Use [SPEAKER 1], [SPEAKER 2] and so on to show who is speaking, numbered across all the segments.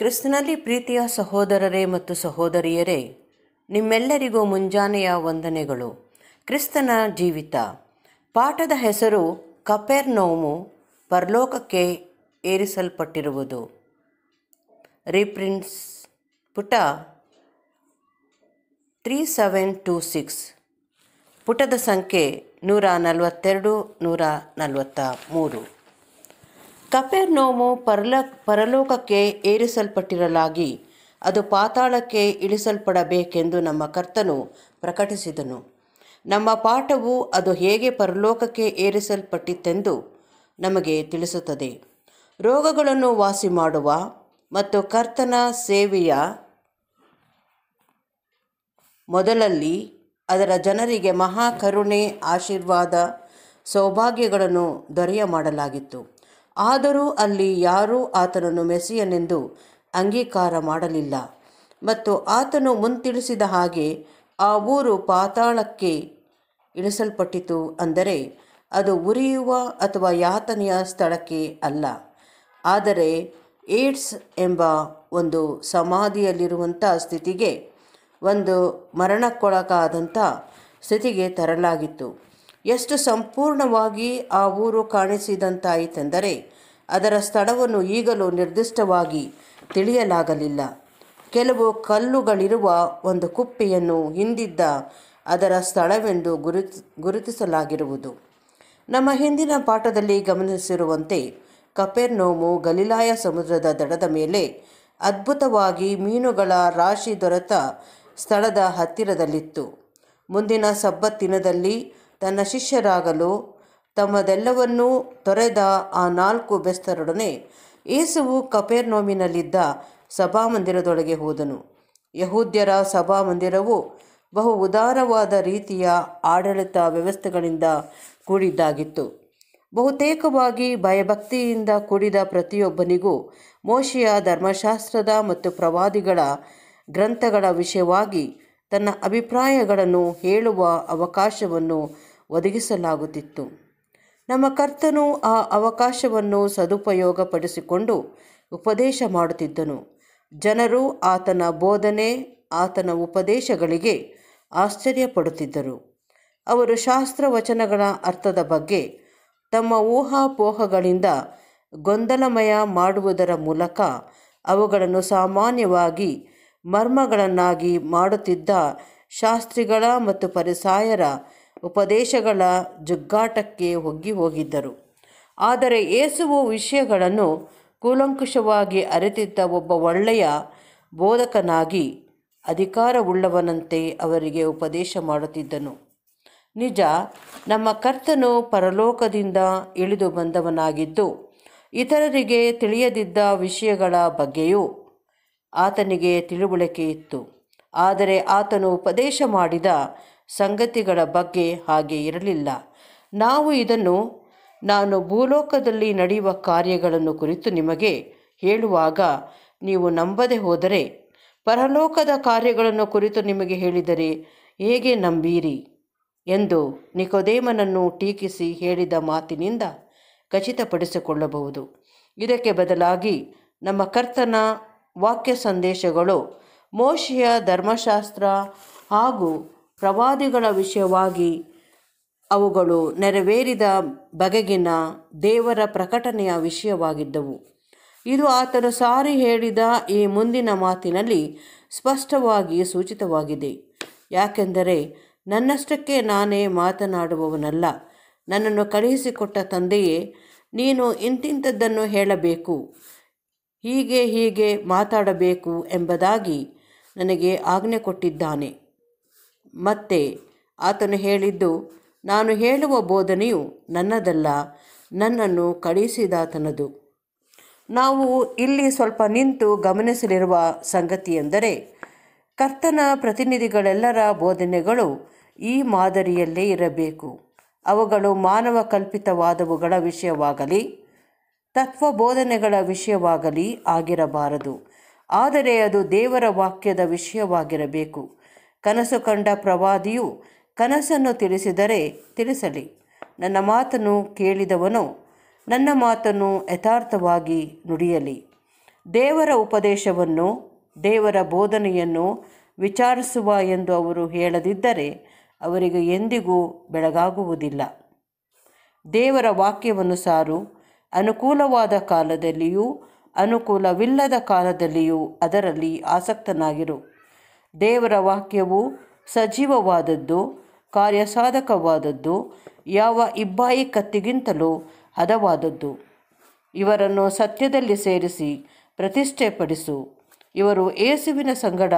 [SPEAKER 1] ಕ್ರಿಸ್ತನಲ್ಲಿ ಪ್ರೀತಿಯ ಸಹೋದರರೇ ಮತ್ತು ಸಹೋದರಿಯರೇ ನಿಮ್ಮೆಲ್ಲರಿಗೂ ಮುಂಜಾನೆಯ ವಂದನೆಗಳು ಕ್ರಿಸ್ತನ ಜೀವಿತ ಪಾಠದ ಹೆಸರು ಕಪೆರ್ ನೋವು ಪರಲೋಕಕ್ಕೆ ಏರಿಸಲ್ಪಟ್ಟಿರುವುದು ರಿಪ್ರಿನ್ಸ್ ಪುಟ ತ್ರೀ ಸೆವೆನ್ ಟು ಸಿಕ್ಸ್ ಪುಟದ ಸಂಖ್ಯೆ ನೂರ ನಲವತ್ತೆರಡು ನೂರ ನಲವತ್ತ ಮೂರು ಕಪೆರ್ನೋಮು ಪರಲ ಪರಲೋಕಕ್ಕೆ ಏರಿಸಲ್ಪಟ್ಟಿರಲಾಗಿ ಅದು ಪಾತಾಳಕ್ಕೆ ಇಳಿಸಲ್ಪಡಬೇಕೆಂದು ನಮ್ಮ ಕರ್ತನು ಪ್ರಕಟಿಸಿದನು ನಮ್ಮ ಪಾಠವು ಅದು ಹೇಗೆ ಪರಲೋಕಕ್ಕೆ ಏರಿಸಲ್ಪಟ್ಟಿತ್ತೆಂದು ನಮಗೆ ತಿಳಿಸುತ್ತದೆ ರೋಗಗಳನ್ನು ವಾಸಿ ಮಾಡುವ ಮತ್ತು ಕರ್ತನ ಸೇವೆಯ ಮೊದಲಲ್ಲಿ ಅದರ ಜನರಿಗೆ ಮಹಾಕರುಣೆ ಆಶೀರ್ವಾದ ಸೌಭಾಗ್ಯಗಳನ್ನು ದೊರೆಯ ಮಾಡಲಾಗಿತ್ತು ಆದರೂ ಅಲ್ಲಿ ಯಾರೂ ಆತನನ್ನು ಮೆಸ್ಸಿಯನೆಂದು ಅಂಗೀಕಾರ ಮಾಡಲಿಲ್ಲ ಮತ್ತು ಆತನು ಮುಂತಿಳಿಸಿದ ಹಾಗೆ ಆ ಊರು ಪಾತಾಳಕ್ಕೆ ಇಳಿಸಲ್ಪಟ್ಟಿತು ಅಂದರೆ ಅದು ಉರಿಯುವ ಅಥವಾ ಯಾತನೆಯ ಸ್ಥಳಕ್ಕೆ ಅಲ್ಲ ಆದರೆ ಏಡ್ಸ್ ಎಂಬ ಒಂದು ಸಮಾಧಿಯಲ್ಲಿರುವಂಥ ಸ್ಥಿತಿಗೆ ಒಂದು ಮರಣಕ್ಕೊಳಗಾದಂಥ ಸ್ಥಿತಿಗೆ ತರಲಾಗಿತ್ತು ಎಷ್ಟು ಸಂಪೂರ್ಣವಾಗಿ ಆ ಊರು ಕಾಣಿಸಿದಂತಾಯಿತೆಂದರೆ ಅದರ ಸ್ಥಳವನ್ನು ಈಗಲೂ ನಿರ್ದಿಷ್ಟವಾಗಿ ತಿಳಿಯಲಾಗಲಿಲ್ಲ ಕೆಲವು ಕಲ್ಲುಗಳಿರುವ ಒಂದು ಕುಪ್ಪೆಯನ್ನು ಹಿಂದಿದ್ದ ಅದರ ಸ್ಥಳವೆಂದು ಗುರುತಿ ಗುರುತಿಸಲಾಗಿರುವುದು ನಮ್ಮ ಹಿಂದಿನ ಪಾಠದಲ್ಲಿ ಗಮನಿಸಿರುವಂತೆ ಕಪೆರ್ನೋಮು ಗಲಿಲಾಯ ಸಮುದ್ರದ ದಡದ ಮೇಲೆ ಅದ್ಭುತವಾಗಿ ಮೀನುಗಳ ರಾಶಿ ದೊರೆತ ಸ್ಥಳದ ಹತ್ತಿರದಲ್ಲಿತ್ತು ಮುಂದಿನ ಸಬ್ಬತ್ತಿನದಲ್ಲಿ ತನ್ನ ಶಿಷ್ಯರಾಗಲು ತಮ್ಮದೆಲ್ಲವನ್ನೂ ತೊರೆದ ಆ ನಾಲ್ಕು ಬೆಸ್ತರೊಡನೆ ಏಸುವು ಕಪೇರ್ನೋಮಿನಲ್ಲಿದ್ದ ಸಭಾಮಂದಿರದೊಳಗೆ ಹೋದನು ಯಹೂದ್ಯರ ಸಭಾಮಂದಿರವು ಬಹು ಉದಾರವಾದ ರೀತಿಯ ಆಡಳಿತ ವ್ಯವಸ್ಥೆಗಳಿಂದ ಕೂಡಿದ್ದಾಗಿತ್ತು ಬಹುತೇಕವಾಗಿ ಭಯಭಕ್ತಿಯಿಂದ ಕೂಡಿದ ಪ್ರತಿಯೊಬ್ಬನಿಗೂ ಮೋಶಿಯ ಧರ್ಮಶಾಸ್ತ್ರದ ಮತ್ತು ಪ್ರವಾದಿಗಳ ಗ್ರಂಥಗಳ ವಿಷಯವಾಗಿ ತನ್ನ ಅಭಿಪ್ರಾಯಗಳನ್ನು ಹೇಳುವ ಅವಕಾಶವನ್ನು ಒದಗಿಸಲಾಗುತ್ತಿತ್ತು ನಮ್ಮ ಕರ್ತನು ಆ ಅವಕಾಶವನ್ನು ಸದುಪಯೋಗಪಡಿಸಿಕೊಂಡು ಉಪದೇಶ ಮಾಡುತ್ತಿದ್ದನು ಜನರು ಆತನ ಬೋಧನೆ ಆತನ ಉಪದೇಶಗಳಿಗೆ ಆಶ್ಚರ್ಯಪಡುತ್ತಿದ್ದರು ಅವರು ಶಾಸ್ತ್ರವಚನಗಳ ಅರ್ಥದ ಬಗ್ಗೆ ತಮ್ಮ ಊಹಾಪೋಹಗಳಿಂದ ಗೊಂದಲಮಯ ಮಾಡುವುದರ ಮೂಲಕ ಅವುಗಳನ್ನು ಸಾಮಾನ್ಯವಾಗಿ ಮರ್ಮಗಳನ್ನಾಗಿ ಮಾಡುತ್ತಿದ್ದ ಶಾಸ್ತ್ರಿಗಳ ಮತ್ತು ಪರಿಸಾಯರ ಉಪದೇಶಗಳ ಜುಗ್ಗಾಟಕ್ಕೆ ಒಗ್ಗಿ ಹೋಗಿದ್ದರು ಆದರೆ ಏಸುವು ವಿಷಯಗಳನ್ನು ಕೂಲಂಕುಷವಾಗಿ ಅರಿತಿದ್ದ ಒಬ್ಬ ಒಳ್ಳೆಯ ಬೋಧಕನಾಗಿ ಅಧಿಕಾರವುಳ್ಳವನಂತೆ ಅವರಿಗೆ ಉಪದೇಶ ಮಾಡುತ್ತಿದ್ದನು ನಿಜ ನಮ್ಮ ಕರ್ತನು ಪರಲೋಕದಿಂದ ಇಳಿದು ಬಂದವನಾಗಿದ್ದು ಇತರರಿಗೆ ತಿಳಿಯದಿದ್ದ ವಿಷಯಗಳ ಬಗ್ಗೆಯೂ ಆತನಿಗೆ ತಿಳುವಳಿಕೆ ಇತ್ತು ಆದರೆ ಆತನು ಉಪದೇಶ ಮಾಡಿದ ಸಂಗತಿಗಳ ಬಗ್ಗೆ ಹಾಗೆ ಇರಲಿಲ್ಲ ನಾವು ಇದನ್ನು ನಾನು ಭೂಲೋಕದಲ್ಲಿ ನಡೆಯುವ ಕಾರ್ಯಗಳನ್ನು ಕುರಿತು ನಿಮಗೆ ಹೇಳುವಾಗ ನೀವು ನಂಬದೆ ಹೋದರೆ ಪರಲೋಕದ ಕಾರ್ಯಗಳನ್ನು ಕುರಿತು ನಿಮಗೆ ಹೇಳಿದರೆ ಹೇಗೆ ನಂಬೀರಿ ಎಂದು ನಿಕೋದೇಮನನ್ನು ಟೀಕಿಸಿ ಹೇಳಿದ ಮಾತಿನಿಂದ ಖಚಿತಪಡಿಸಿಕೊಳ್ಳಬಹುದು ಇದಕ್ಕೆ ಬದಲಾಗಿ ನಮ್ಮ ಕರ್ತನ ವಾಕ್ಯ ಸಂದೇಶಗಳು ಮೋಶಿಯ ಧರ್ಮಶಾಸ್ತ್ರ ಹಾಗೂ ಪ್ರವಾದಿಗಳ ವಿಷಯವಾಗಿ ಅವುಗಳು ನೆರವೇರಿದ ಬಗೆಗಿನ ದೇವರ ಪ್ರಕಟಣೆಯ ವಿಷಯವಾಗಿದ್ದವು ಇದು ಆತನು ಸಾರಿ ಹೇಳಿದ ಈ ಮುಂದಿನ ಮಾತಿನಲ್ಲಿ ಸ್ಪಷ್ಟವಾಗಿ ಸೂಚಿತವಾಗಿದೆ ಯಾಕೆಂದರೆ ನನ್ನಷ್ಟಕ್ಕೆ ನಾನೇ ಮಾತನಾಡುವವನಲ್ಲ ನನ್ನನ್ನು ಕಳುಹಿಸಿಕೊಟ್ಟ ತಂದೆಯೇ ನೀನು ಇಂತಿಂಥದ್ದನ್ನು ಹೇಳಬೇಕು ಹೀಗೆ ಹೀಗೆ ಮಾತಾಡಬೇಕು ಎಂಬುದಾಗಿ ನನಗೆ ಆಜ್ಞೆ ಕೊಟ್ಟಿದ್ದಾನೆ ಮತ್ತೆ ಆತನು ಹೇಳಿದ್ದು ನಾನು ಹೇಳುವ ಬೋಧನೆಯು ನನ್ನದಲ್ಲ ನನ್ನನ್ನು ಕಳಿಸಿದಾತನದು ನಾವು ಇಲ್ಲಿ ಸ್ವಲ್ಪ ನಿಂತು ಗಮನಿಸಲಿರುವ ಸಂಗತಿ ಎಂದರೆ ಕರ್ತನ ಪ್ರತಿನಿಧಿಗಳೆಲ್ಲರ ಬೋಧನೆಗಳು ಈ ಮಾದರಿಯಲ್ಲೇ ಇರಬೇಕು ಅವುಗಳು ಮಾನವ ಕಲ್ಪಿತವಾದವುಗಳ ವಿಷಯವಾಗಲಿ ತತ್ವ ಬೋಧನೆಗಳ ವಿಷಯವಾಗಲಿ ಆಗಿರಬಾರದು ಆದರೆ ಅದು ದೇವರ ವಾಕ್ಯದ ವಿಷಯವಾಗಿರಬೇಕು ಕನಸು ಕಂಡ ಪ್ರವಾದಿಯು ಕನಸನ್ನು ತಿಳಿಸಿದರೆ ತಿಳಿಸಲಿ ನನ್ನ ಮಾತನ್ನು ಕೇಳಿದವನು ನನ್ನ ಮಾತನ್ನು ಯಥಾರ್ಥವಾಗಿ ನುಡಿಯಲಿ ದೇವರ ಉಪದೇಶವನ್ನು ದೇವರ ಬೋಧನೆಯನ್ನು ವಿಚಾರಿಸುವ ಎಂದು ಅವರು ಹೇಳದಿದ್ದರೆ ಅವರಿಗೆ ಎಂದಿಗೂ ಬೆಳಗಾಗುವುದಿಲ್ಲ ದೇವರ ವಾಕ್ಯವನ್ನು ಸಾರು ಅನುಕೂಲವಾದ ಕಾಲದಲ್ಲಿಯೂ ಅನುಕೂಲವಿಲ್ಲದ ಕಾಲದಲ್ಲಿಯೂ ಅದರಲ್ಲಿ ಆಸಕ್ತನಾಗಿರು ದೇವರ ವಾಕ್ಯವು ಸಜೀವವಾದದ್ದು ಕಾರ್ಯಸಾಧಕವಾದದ್ದು ಯಾವ ಇಬ್ಬಾಯಿ ಕತ್ತಿಗಿಂತಲೂ ಹದವಾದದ್ದು ಇವರನ್ನು ಸತ್ಯದಲ್ಲಿ ಸೇರಿಸಿ ಪ್ರತಿಷ್ಠೆಪಡಿಸು ಇವರು ಏಸುವಿನ ಸಂಗಡ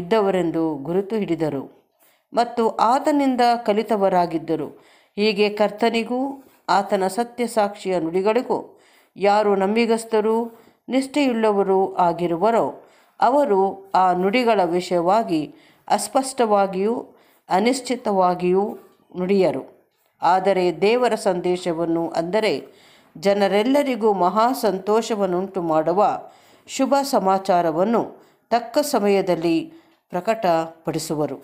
[SPEAKER 1] ಇದ್ದವರೆಂದು ಗುರುತು ಹಿಡಿದರು ಮತ್ತು ಆತನಿಂದ ಕಲಿತವರಾಗಿದ್ದರು ಹೀಗೆ ಕರ್ತನಿಗೂ ಆತನ ಸತ್ಯ ಸಾಕ್ಷಿಯ ನುಡಿಗಳಿಗೂ ಯಾರು ನಂಬಿಗಸ್ತರೂ ನಿಷ್ಠೆಯುಳ್ಳವರೂ ಆಗಿರುವರೋ ಅವರು ಆ ನುಡಿಗಳ ವಿಷಯವಾಗಿ ಅಸ್ಪಷ್ಟವಾಗಿಯೂ ಅನಿಶ್ಚಿತವಾಗಿಯೂ ನುಡಿಯರು ಆದರೆ ದೇವರ ಸಂದೇಶವನ್ನು ಅಂದರೆ ಜನರೆಲ್ಲರಿಗೂ ಮಹಾ ಸಂತೋಷವನ್ನುಂಟು ಮಾಡುವ ಶುಭ ಸಮಾಚಾರವನ್ನು ತಕ್ಕ ಸಮಯದಲ್ಲಿ ಪ್ರಕಟಪಡಿಸುವರು